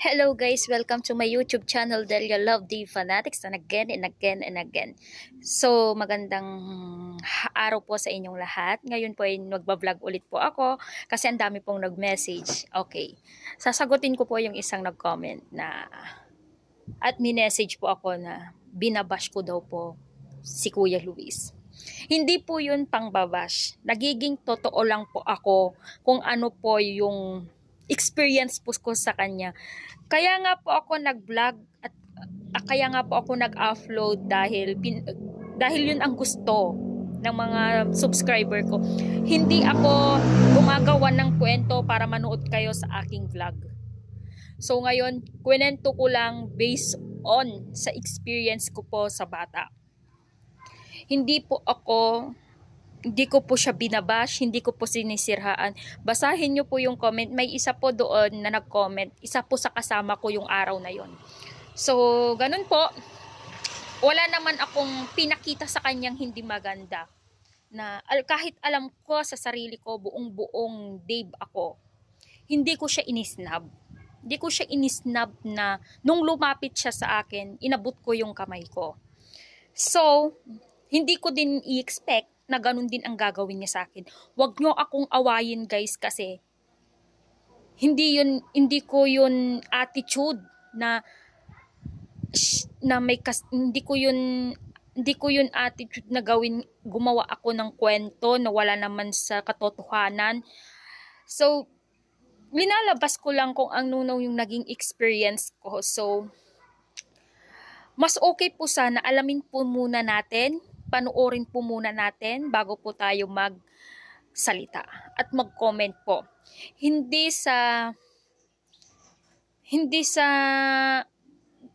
Hello guys, welcome to my YouTube channel Delia Love the Fanatics and again and eh, again and eh, again. So magandang araw po sa inyong lahat. Ngayon po ay nagba-vlog ulit po ako kasi ang dami pong nag-message. Okay, sasagutin ko po yung isang nag-comment na at mi-message po ako na binabash ko daw po si Kuya Luis. Hindi po yun pangbabash. Nagiging totoo lang po ako kung ano po yung experience po ko sa kanya. Kaya nga po ako nag-vlog at uh, kaya nga po ako nag-upload dahil pin, dahil yun ang gusto ng mga subscriber ko. Hindi ako gumagawa ng kwento para manood kayo sa aking vlog. So ngayon, kwento ko lang based on sa experience ko po sa bata. Hindi po ako hindi ko po siya binabash, hindi ko po sinisirhaan. Basahin nyo po yung comment. May isa po doon na nag-comment. Isa po sa kasama ko yung araw na yon. So, ganun po. Wala naman akong pinakita sa kanyang hindi maganda. Na al kahit alam ko sa sarili ko, buong-buong Dave ako, hindi ko siya inisnab. Hindi ko siya inisnab na nung lumapit siya sa akin, inabot ko yung kamay ko. So, hindi ko din i-expect na ganun din ang gagawin niya sa akin. Huwag niyo akong awayin guys kasi hindi yun hindi ko yun attitude na na may kas, hindi ko yun hindi ko yun attitude na gawin gumawa ako ng kwento na wala naman sa katotohanan. So linalabas ko lang kung ang nunaw yung naging experience ko. So mas okay po sana alamin po muna natin panoorin po muna natin bago po tayo magsalita at mag-comment po. Hindi sa hindi sa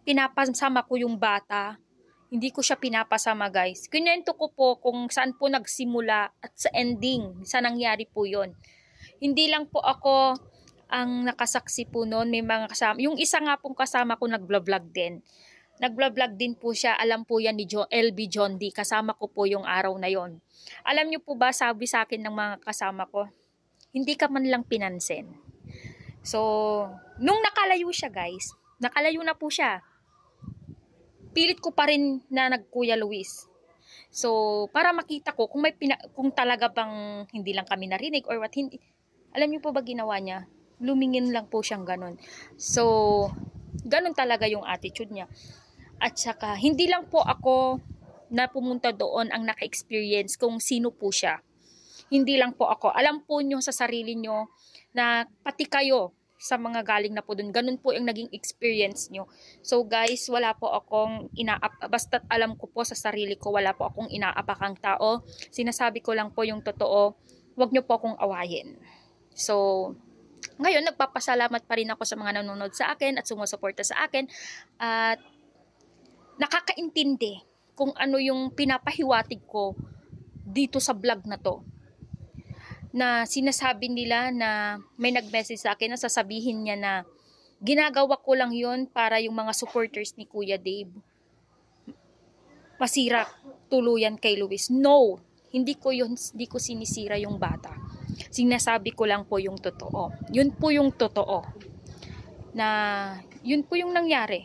pinapasama ko yung bata. Hindi ko siya pinapasama guys. Kinento ko po kung saan po nagsimula at sa ending, sa nangyari po yon. Hindi lang po ako ang nakasaksi po noon, may mga kasama. Yung isa nga pong kasama ko nag-vlog din nagvlog din po siya, alam po yan ni jo, LB John D. Kasama ko po yung araw na yon. Alam niyo po ba, sabi sa akin ng mga kasama ko, hindi ka man lang pinansin. So, nung nakalayo siya guys, nakalayo na po siya. Pilit ko pa rin na nagkuya Luis. So, para makita ko kung may pina, kung talaga bang hindi lang kami narinig or what hindi. Alam niyo po ba ginawa niya? Lumingin lang po siyang ganun. So, ganun talaga yung attitude niya. At saka, hindi lang po ako na pumunta doon ang naka-experience kung sino po siya. Hindi lang po ako. Alam po nyo sa sarili nyo na pati kayo sa mga galing na po doon. Ganun po yung naging experience nyo. So guys, wala po akong inaap basta alam ko po sa sarili ko, wala po akong inaapakang tao. Sinasabi ko lang po yung totoo. Huwag nyo po akong awayin. So, ngayon, nagpapasalamat pa rin ako sa mga nanonood sa akin at sumusuporta sa akin. At nakakaintindi kung ano yung pinapahiwatig ko dito sa vlog na to. Na sinasabi nila na may nag-message sa akin na sasabihin niya na ginagawa ko lang yon para yung mga supporters ni Kuya Dave masira tuluyan kay Luis. No, hindi ko yun, hindi ko sinisira yung bata. Sinasabi ko lang po yung totoo. Yun po yung totoo. Na yun po yung nangyari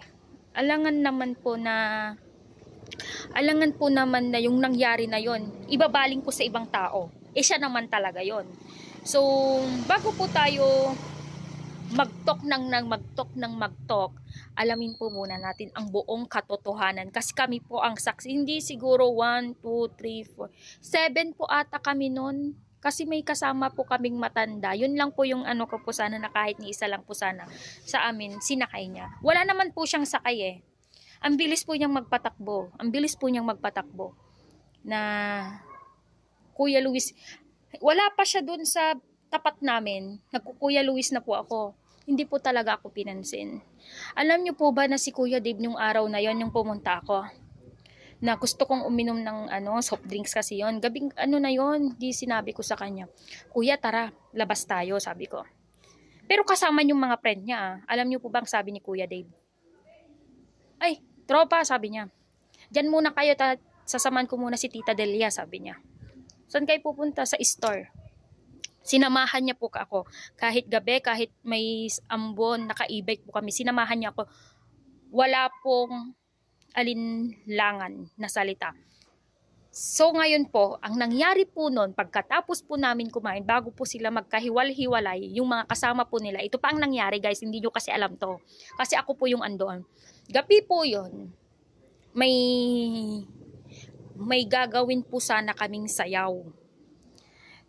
alangan naman po na alangan po naman na yung nangyari na yon ibabaling ko sa ibang tao eh siya naman talaga yon so bago po tayo magtok ng nang magtok ng magtok alamin po muna natin ang buong katotohanan kasi kami po ang saksi hindi siguro 1, 2, 3, 4 7 po ata kami noon kasi may kasama po kaming matanda. Yun lang po yung ano ko po sana na kahit ni isa lang po sana sa amin, sinakay niya. Wala naman po siyang sakay eh. Ang bilis po niyang magpatakbo. Ang bilis po niyang magpatakbo. Na Kuya Luis, wala pa siya dun sa tapat namin. Nagkukuya Luis na po ako hindi po talaga ako pinansin. Alam niyo po ba na si Kuya Dave nung araw na yon yung pumunta ako? na gusto kong uminom ng ano, soft drinks kasi yon. Gabing ano na yon, di sinabi ko sa kanya. Kuya, tara, labas tayo, sabi ko. Pero kasama yung mga friend niya. Ah. Alam niyo po bang sabi ni Kuya Dave? Ay, tropa, sabi niya. Diyan muna kayo, ta sasaman ko muna si Tita Delia, sabi niya. Saan kayo pupunta? Sa store. Sinamahan niya po ako. Kahit gabi, kahit may ambon, naka-e-bike po kami. Sinamahan niya ako. Wala pong alinlangan na salita. So ngayon po, ang nangyari po noon, pagkatapos po namin kumain, bago po sila magkahiwal-hiwalay, yung mga kasama po nila, ito pa ang nangyari guys, hindi nyo kasi alam to. Kasi ako po yung andoon. Gabi po yon may, may gagawin po sana kaming sayaw.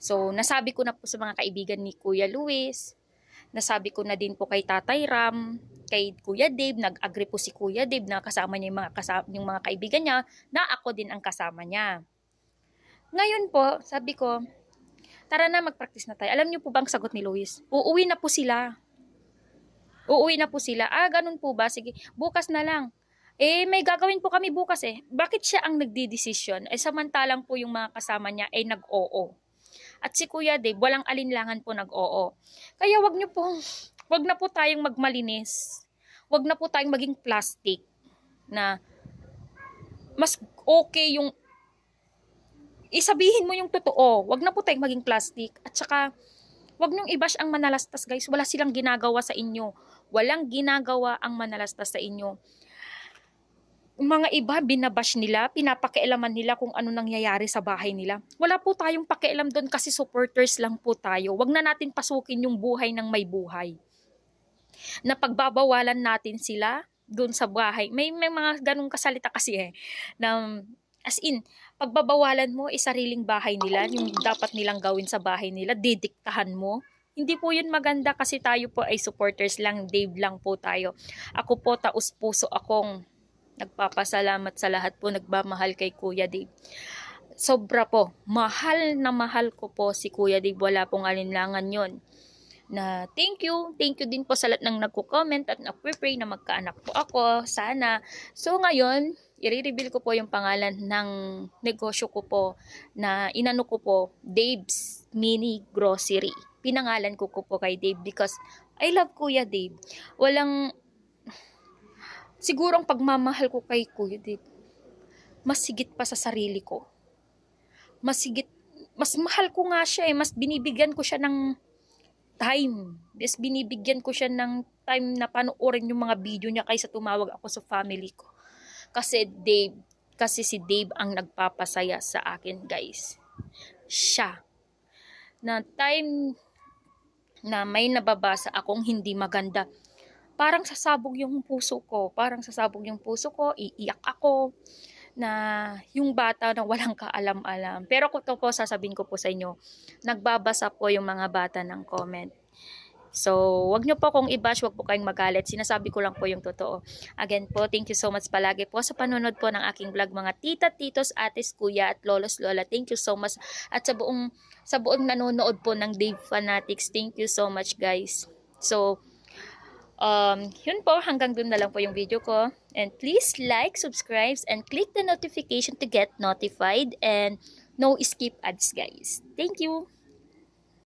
So nasabi ko na po sa mga kaibigan ni Kuya Luis, Nasabi ko na din po kay Tatay Ram, kay Kuya Dave, nag-agree po si Kuya Dave na kasama niya yung mga, kasama, yung mga kaibigan niya, na ako din ang kasama niya. Ngayon po, sabi ko, tara na mag-practice na tayo. Alam niyo po bang sagot ni Luis? Uuwi na po sila. Uuwi na po sila. Ah, ganun po ba? Sige, bukas na lang. Eh, may gagawin po kami bukas eh. Bakit siya ang nagdi-decision? Eh, samantalang po yung mga kasama niya ay eh, nag-oo. At si Kuya Dave, walang alinlangan po nag-oo. Kaya wag nyo po, wag na po tayong magmalinis. Wag na po tayong maging plastic na mas okay yung isabihin mo yung totoo. Wag na po tayong maging plastic. At saka, wag nyong i-bash ang manalastas guys. Wala silang ginagawa sa inyo. Walang ginagawa ang manalastas sa inyo mga iba, binabash nila, pinapakialaman nila kung ano nangyayari sa bahay nila. Wala po tayong pakialam doon kasi supporters lang po tayo. Huwag na natin pasukin yung buhay ng may buhay. Na pagbabawalan natin sila doon sa bahay. May, may mga ganong kasalita kasi eh. Na, as in, pagbabawalan mo is eh, sariling bahay nila, yung dapat nilang gawin sa bahay nila, didiktahan mo. Hindi po yun maganda kasi tayo po ay supporters lang, Dave lang po tayo. Ako po taus puso akong Nagpapasalamat sa lahat po, nagmamahal kay Kuya Dave. Sobra po, mahal na mahal ko po si Kuya Dave, wala pong alinlangan yon na thank you, thank you din po sa lahat ng nagko-comment at nagpe-pray na magkaanak po ako, sana. So ngayon, i-reveal ko po yung pangalan ng negosyo ko po na inano ko po, Dave's Mini Grocery. Pinangalan ko ko po kay Dave because I love Kuya Dave. Walang Siguro ang pagmamahal ko kay Kuya Dave, mas higit pa sa sarili ko. Mas higit, mas mahal ko nga siya eh, mas binibigyan ko siya ng time. Mas binibigyan ko siya ng time na panoorin yung mga video niya kaysa tumawag ako sa family ko. Kasi Dave, kasi si Dave ang nagpapasaya sa akin guys. Siya. Na time na may nababasa akong hindi maganda parang sasabog yung puso ko. Parang sasabog yung puso ko, iiyak ako na yung bata na walang kaalam-alam. Pero ko to po, sasabihin ko po sa inyo, nagbabasa po yung mga bata ng comment. So, wag nyo po kong i-bash, wag po kayong magalit. Sinasabi ko lang po yung totoo. Again po, thank you so much palagi po sa panonood po ng aking vlog mga tita, titos, ates, kuya at lolos, lola. Thank you so much. At sa buong, sa buong nanonood po ng Dave Fanatics, thank you so much guys. So, Um, yun po, hanggang doon na lang po yung video ko. And please like, subscribe, and click the notification to get notified. And no skip ads, guys. Thank you!